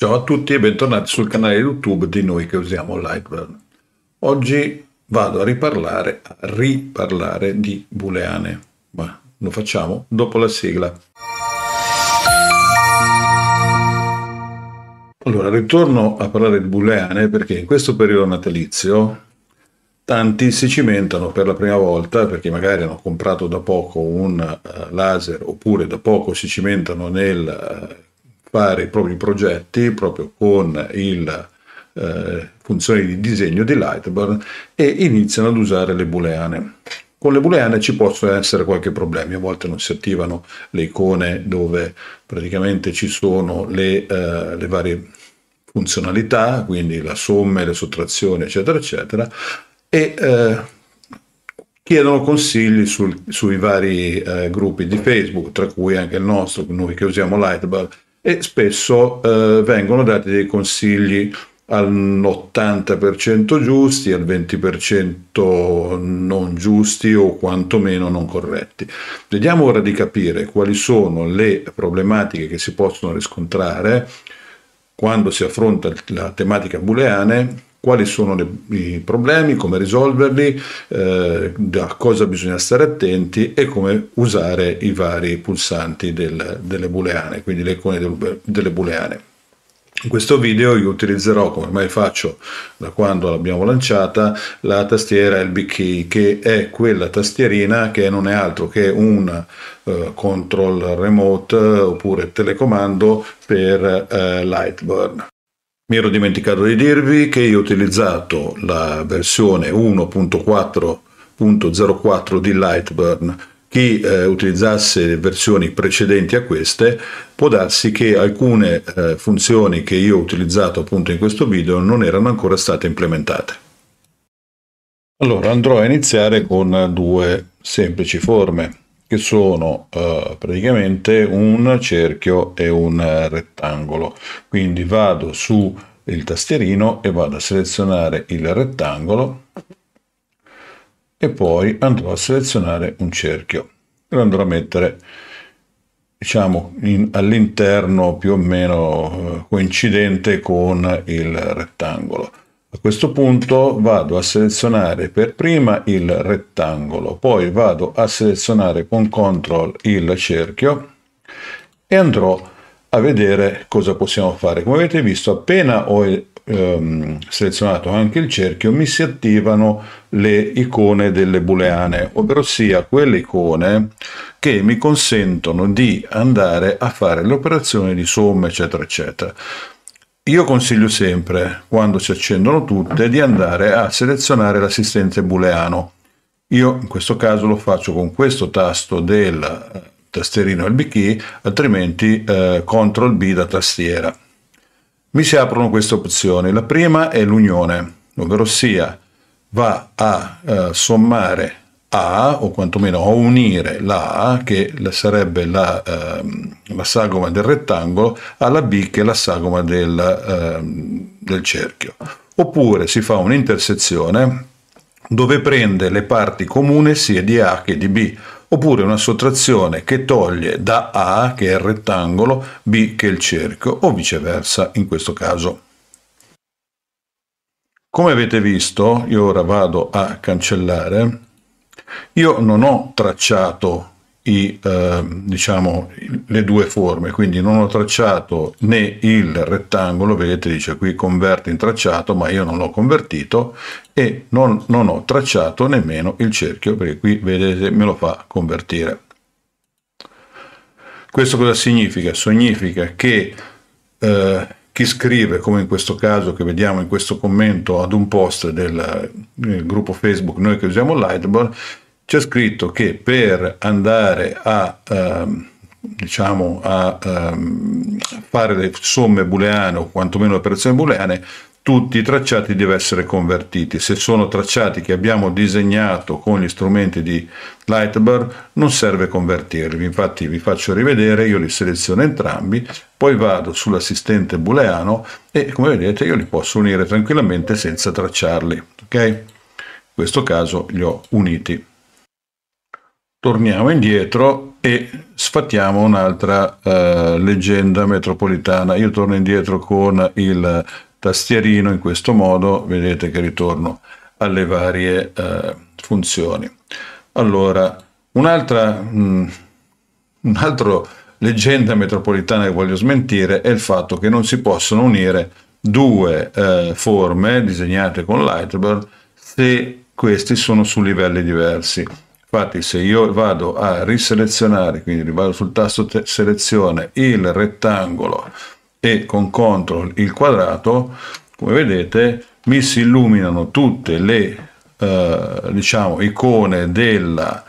Ciao a tutti e bentornati sul canale YouTube di noi che usiamo Lightburn. Oggi vado a riparlare, a riparlare di booleane, ma lo facciamo dopo la sigla. Allora, ritorno a parlare di booleane perché in questo periodo natalizio tanti si cimentano per la prima volta perché magari hanno comprato da poco un eh, laser oppure da poco si cimentano nel eh, fare i propri progetti proprio con il eh, funzione di disegno di Lightburn e iniziano ad usare le booleane. Con le booleane ci possono essere qualche problema, a volte non si attivano le icone dove praticamente ci sono le, eh, le varie funzionalità, quindi la somma le sottrazioni, eccetera, eccetera, e eh, chiedono consigli sul, sui vari eh, gruppi di Facebook, tra cui anche il nostro, noi che usiamo Lightbulb, e spesso eh, vengono dati dei consigli al 80% giusti, al 20% non giusti o quantomeno non corretti. Vediamo ora di capire quali sono le problematiche che si possono riscontrare quando si affronta la tematica booleane quali sono le, i problemi, come risolverli, eh, a cosa bisogna stare attenti e come usare i vari pulsanti del, delle booleane, quindi le icone delle booleane. In questo video io utilizzerò, come ormai faccio da quando l'abbiamo lanciata, la tastiera LB Key, che è quella tastierina che non è altro che un eh, control remote eh, oppure telecomando per eh, Lightburn. Mi ero dimenticato di dirvi che io ho utilizzato la versione 1.4.04 di Lightburn chi eh, utilizzasse versioni precedenti a queste può darsi che alcune eh, funzioni che io ho utilizzato appunto in questo video non erano ancora state implementate. Allora andrò a iniziare con due semplici forme che sono eh, praticamente un cerchio e un rettangolo. Quindi vado sul tastierino e vado a selezionare il rettangolo e poi andrò a selezionare un cerchio lo andrò a mettere diciamo all'interno più o meno eh, coincidente con il rettangolo a questo punto vado a selezionare per prima il rettangolo poi vado a selezionare con CTRL il cerchio e andrò a vedere cosa possiamo fare come avete visto appena ho ehm, selezionato anche il cerchio, mi si attivano le icone delle booleane, ovvero sia quelle icone che mi consentono di andare a fare l'operazione di somma, eccetera, eccetera. Io consiglio sempre, quando si accendono tutte, di andare a selezionare l'assistente booleano. Io in questo caso lo faccio con questo tasto del eh, tasterino LB key, altrimenti eh, CTRL B da tastiera mi si aprono queste opzioni. La prima è l'unione, ovvero sia va a eh, sommare a, o quantomeno a unire la A, che sarebbe la, eh, la, sagoma del rettangolo, alla B, che è la sagoma del, eh, del cerchio. Oppure si fa un'intersezione dove prende le parti comune sia di A che di B, oppure una sottrazione che toglie da A, che è il rettangolo, B, che è il cerchio, o viceversa in questo caso. Come avete visto, io ora vado a cancellare, io non ho tracciato i, eh, diciamo, le due forme, quindi non ho tracciato né il rettangolo, vedete dice qui converti in tracciato, ma io non l'ho convertito e non, non ho tracciato nemmeno il cerchio, perché qui vedete me lo fa convertire. Questo cosa significa? Significa che eh, chi scrive, come in questo caso che vediamo in questo commento ad un post del, del gruppo Facebook Noi che usiamo Lightboard, c'è scritto che per andare a, ehm, diciamo, a ehm, fare le somme booleane o quantomeno le operazioni booleane, tutti i tracciati devono essere convertiti. Se sono tracciati che abbiamo disegnato con gli strumenti di Lightbar, non serve convertirli. Infatti vi faccio rivedere, io li seleziono entrambi, poi vado sull'assistente booleano e come vedete io li posso unire tranquillamente senza tracciarli. Ok? In questo caso li ho uniti torniamo indietro e sfattiamo un'altra eh, leggenda metropolitana. Io torno indietro con il tastierino in questo modo, vedete che ritorno alle varie eh, funzioni. Allora, un'altra mm, un altro leggenda metropolitana che voglio smentire è il fatto che non si possono unire due eh, forme disegnate con Lightbird se questi sono su livelli diversi Infatti se io vado a riselezionare, quindi vado sul tasto selezione il rettangolo e con CTRL il quadrato, come vedete mi si illuminano tutte le eh, diciamo, icone della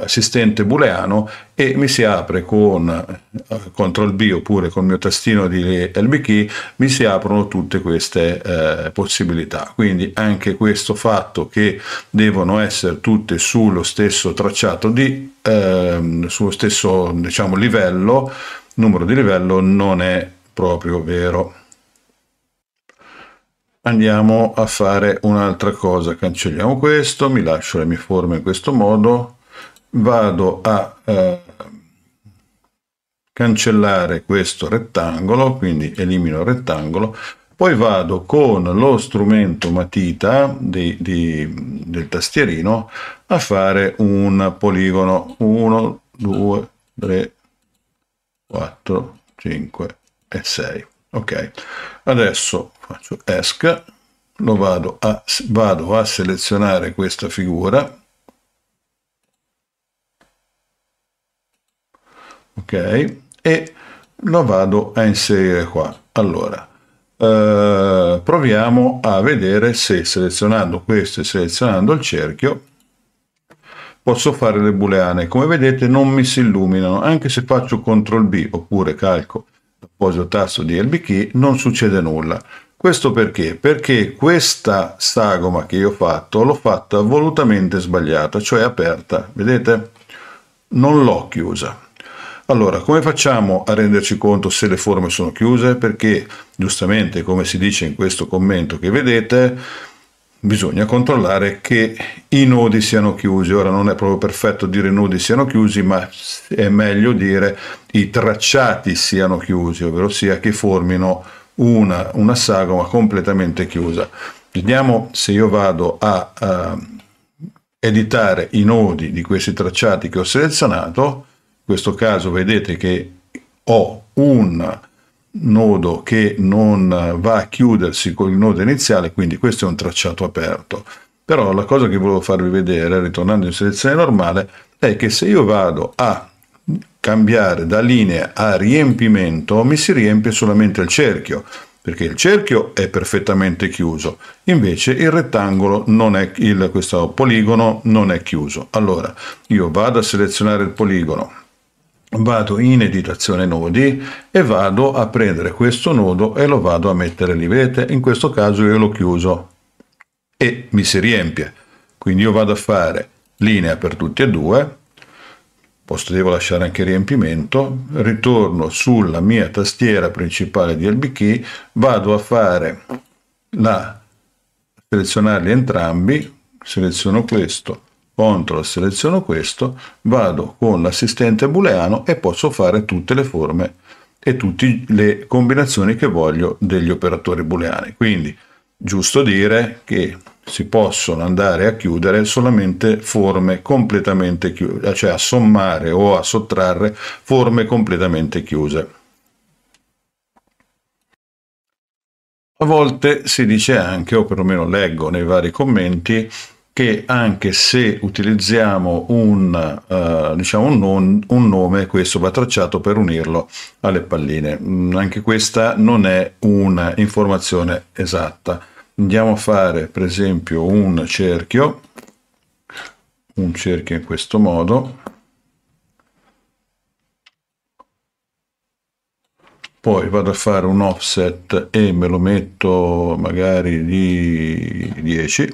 assistente booleano e mi si apre con eh, CTRL B oppure con il mio tastino di LB key, mi si aprono tutte queste eh, possibilità quindi anche questo fatto che devono essere tutte sullo stesso tracciato di eh, sullo stesso diciamo livello numero di livello non è proprio vero andiamo a fare un'altra cosa cancelliamo questo mi lascio le mie forme in questo modo vado a eh, cancellare questo rettangolo, quindi elimino il rettangolo, poi vado con lo strumento matita di, di, del tastierino a fare un poligono 1, 2, 3, 4, 5 e 6. Ok, adesso faccio ESC, lo vado a, vado a selezionare questa figura ok? E lo vado a inserire qua. Allora, eh, proviamo a vedere se selezionando questo e selezionando il cerchio posso fare le booleane. Come vedete non mi si illuminano, anche se faccio CTRL B oppure calco l'apposito tasto di lb key non succede nulla. Questo perché? Perché questa sagoma che io ho fatto l'ho fatta volutamente sbagliata, cioè aperta, vedete? Non l'ho chiusa. Allora, come facciamo a renderci conto se le forme sono chiuse? Perché giustamente, come si dice in questo commento che vedete, bisogna controllare che i nodi siano chiusi. Ora non è proprio perfetto dire i nodi siano chiusi, ma è meglio dire i tracciati siano chiusi, ovvero sia che formino una, una sagoma completamente chiusa. Vediamo se io vado a, a eh, editare i nodi di questi tracciati che ho selezionato questo caso vedete che ho un nodo che non va a chiudersi con il nodo iniziale, quindi questo è un tracciato aperto. Però la cosa che volevo farvi vedere, ritornando in selezione normale, è che se io vado a cambiare da linea a riempimento, mi si riempie solamente il cerchio, perché il cerchio è perfettamente chiuso, invece il rettangolo non è, il, questo poligono non è chiuso. Allora, io vado a selezionare il poligono, vado in editazione nodi e vado a prendere questo nodo e lo vado a mettere lì vedete in questo caso io l'ho chiuso e mi si riempie quindi io vado a fare linea per tutti e due posso devo lasciare anche riempimento ritorno sulla mia tastiera principale di LBK vado a fare la selezionarli entrambi seleziono questo CTRL seleziono questo, vado con l'assistente booleano e posso fare tutte le forme e tutte le combinazioni che voglio degli operatori booleani. Quindi giusto dire che si possono andare a chiudere solamente forme completamente chiuse, cioè a sommare o a sottrarre forme completamente chiuse. A volte si dice anche, o perlomeno leggo nei vari commenti, che anche se utilizziamo un, uh, diciamo un, non, un, nome, questo va tracciato per unirlo alle palline. Mm, anche questa non è un'informazione esatta. Andiamo a fare per esempio un cerchio, un cerchio in questo modo, poi vado a fare un offset e me lo metto magari di 10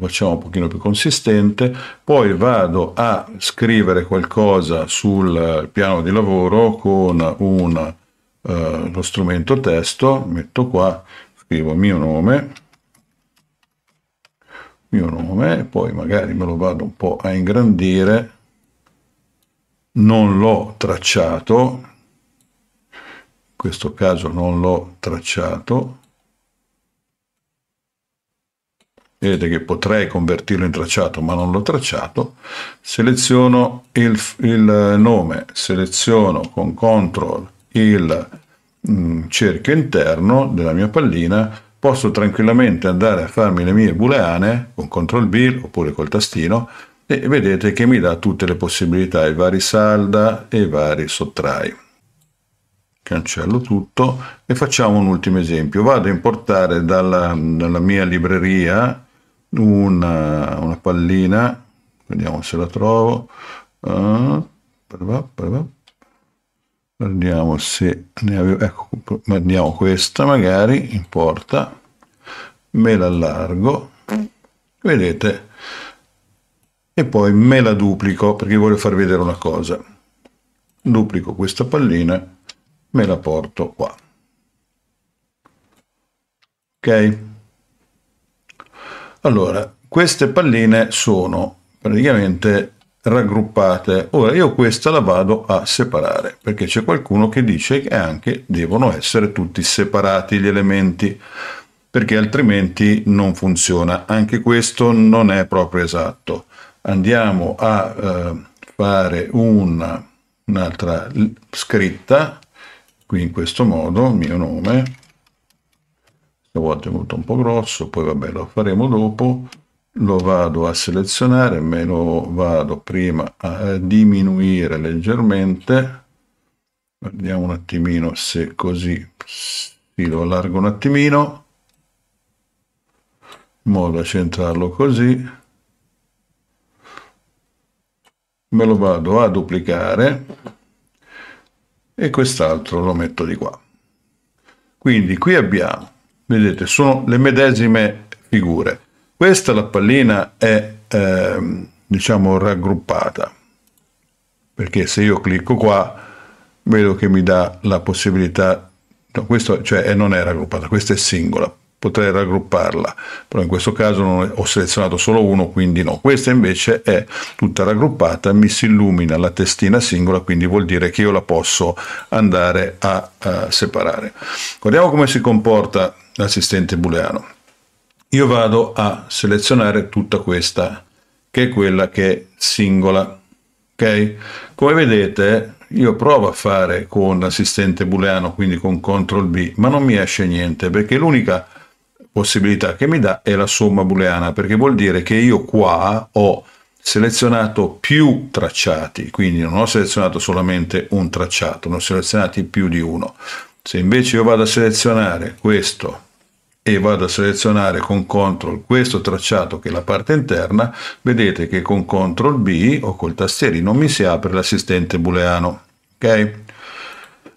facciamo un pochino più consistente, poi vado a scrivere qualcosa sul eh, piano di lavoro con un, eh, lo strumento testo, metto qua, scrivo mio nome, mio nome, poi magari me lo vado un po' a ingrandire, non l'ho tracciato, in questo caso non l'ho tracciato, vedete che potrei convertirlo in tracciato ma non l'ho tracciato, seleziono il, il, eh, nome, seleziono con CTRL il mh, mm, cerchio interno della mia pallina, posso tranquillamente andare a farmi le mie booleane con CTRL B oppure col tastino e vedete che mi dà tutte le possibilità, i vari salda e i vari sottrai cancello tutto e facciamo un ultimo esempio. Vado a importare dalla, dalla mia libreria una, eh, una pallina, vediamo se la trovo, uh, se ne avevo, ecco, mandiamo questa magari, in porta, me la allargo, vedete, e poi me la duplico perché voglio far vedere una cosa. Duplico questa pallina, me la porto qua. Ok? Allora, queste palline sono praticamente raggruppate. Ora io questa la vado a separare perché c'è qualcuno che dice che anche devono essere tutti separati gli elementi perché altrimenti non funziona. Anche questo non è proprio esatto. Andiamo a eh, fare un'altra scritta qui in questo modo, mio nome ho ottenuto un po' grosso, poi vabbè lo faremo dopo, lo vado a selezionare, me lo vado prima a diminuire leggermente, vediamo un attimino se così, sì, lo allargo un attimino, in modo da centrarlo così, me lo vado a duplicare e quest'altro lo metto di qua. Quindi qui abbiamo Vedete, sono le medesime figure. Questa la pallina è, eh, diciamo, raggruppata, perché se io clicco qua vedo che mi dà la possibilità, no, questo cioè non è raggruppata, questa è singola, potrei raggrupparla, però in questo caso ho selezionato solo uno, quindi no. Questa invece è tutta raggruppata, mi si illumina la testina singola, quindi vuol dire che io la posso andare a, a separare. Guardiamo come si comporta l'assistente booleano. Io vado a selezionare tutta questa, che è quella che è singola. Ok? Come vedete, io provo a fare con l'assistente booleano, quindi con CTRL B, ma non mi esce niente, perché l'unica possibilità che mi dà è la somma booleana, perché vuol dire che io qua ho selezionato più tracciati, quindi non ho selezionato solamente un tracciato, ne ho selezionati più di uno. Se invece io vado a selezionare questo e vado a selezionare con CTRL questo tracciato che è la parte interna, vedete che con CTRL B o col tastierino mi si apre l'assistente booleano. Ok?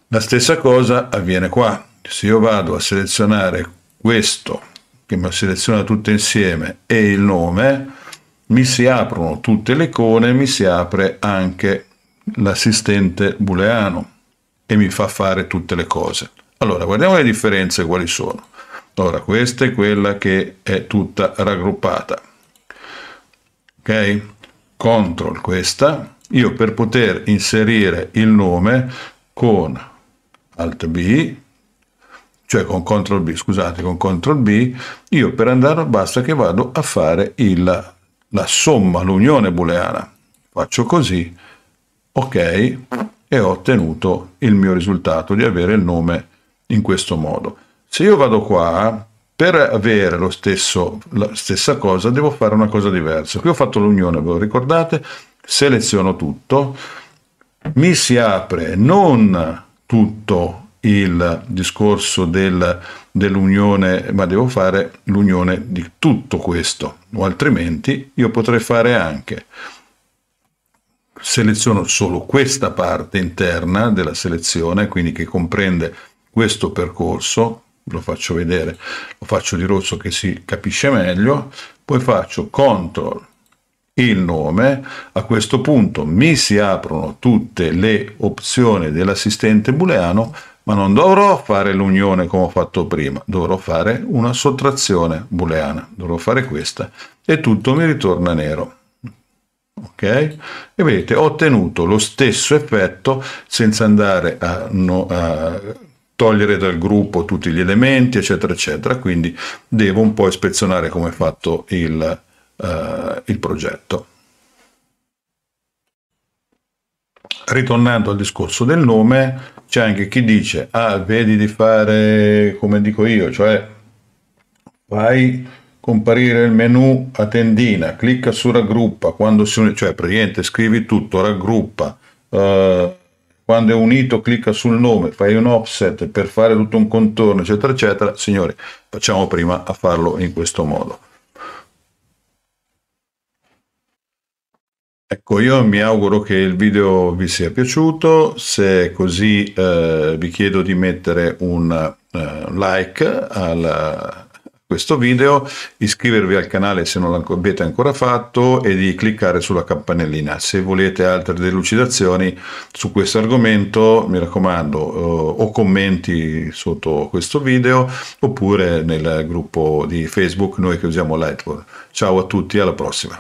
La stessa cosa avviene qua. Se io vado a selezionare questo che mi ho selezionato tutte insieme e il nome, mi si aprono tutte le icone, mi si apre anche l'assistente booleano e mi fa fare tutte le cose. Allora, guardiamo le differenze quali sono. Allora, questa è quella che è tutta raggruppata. Ok? Control questa. Io per poter inserire il nome con Alt B cioè con CTRL B, scusate, con CTRL B, io per andare basta che vado a fare il, la somma, l'unione booleana. Faccio così, ok, e ho ottenuto il mio risultato di avere il nome in questo modo. Se io vado qua, per avere lo stesso, la stessa cosa devo fare una cosa diversa. Qui ho fatto l'unione, ve lo ricordate? Seleziono tutto, mi si apre non tutto il discorso del, dell'unione, ma devo fare l'unione di tutto questo, o altrimenti io potrei fare anche seleziono solo questa parte interna della selezione, quindi che comprende questo percorso, lo faccio vedere, lo faccio di rosso che si capisce meglio, poi faccio CTRL il nome, a questo punto mi si aprono tutte le opzioni dell'assistente booleano ma non dovrò fare l'unione come ho fatto prima, dovrò fare una sottrazione booleana, dovrò fare questa e tutto mi ritorna nero. Ok? E vedete, ho ottenuto lo stesso effetto senza andare a, no, a togliere dal gruppo tutti gli elementi, eccetera, eccetera. Quindi devo un po' ispezionare come è fatto il, uh, il progetto. ritornando al discorso del nome, c'è anche chi dice, ah, vedi di fare come dico io, cioè fai comparire il menu a tendina, clicca su raggruppa, quando si unisce, cioè praticamente scrivi tutto, raggruppa, eh, quando è unito clicca sul nome, fai un offset per fare tutto un contorno, eccetera, eccetera. Signori, facciamo prima a farlo in questo modo. Ecco, io mi auguro che il video vi sia piaciuto, se è così eh, vi chiedo di mettere un eh, like al, questo video, iscrivervi al canale se non l'avete ancora fatto e di cliccare sulla campanellina. Se volete altre delucidazioni su questo argomento, mi raccomando, eh, o commenti sotto questo video oppure nel gruppo di Facebook noi che usiamo Lightboard. Ciao a tutti, alla prossima.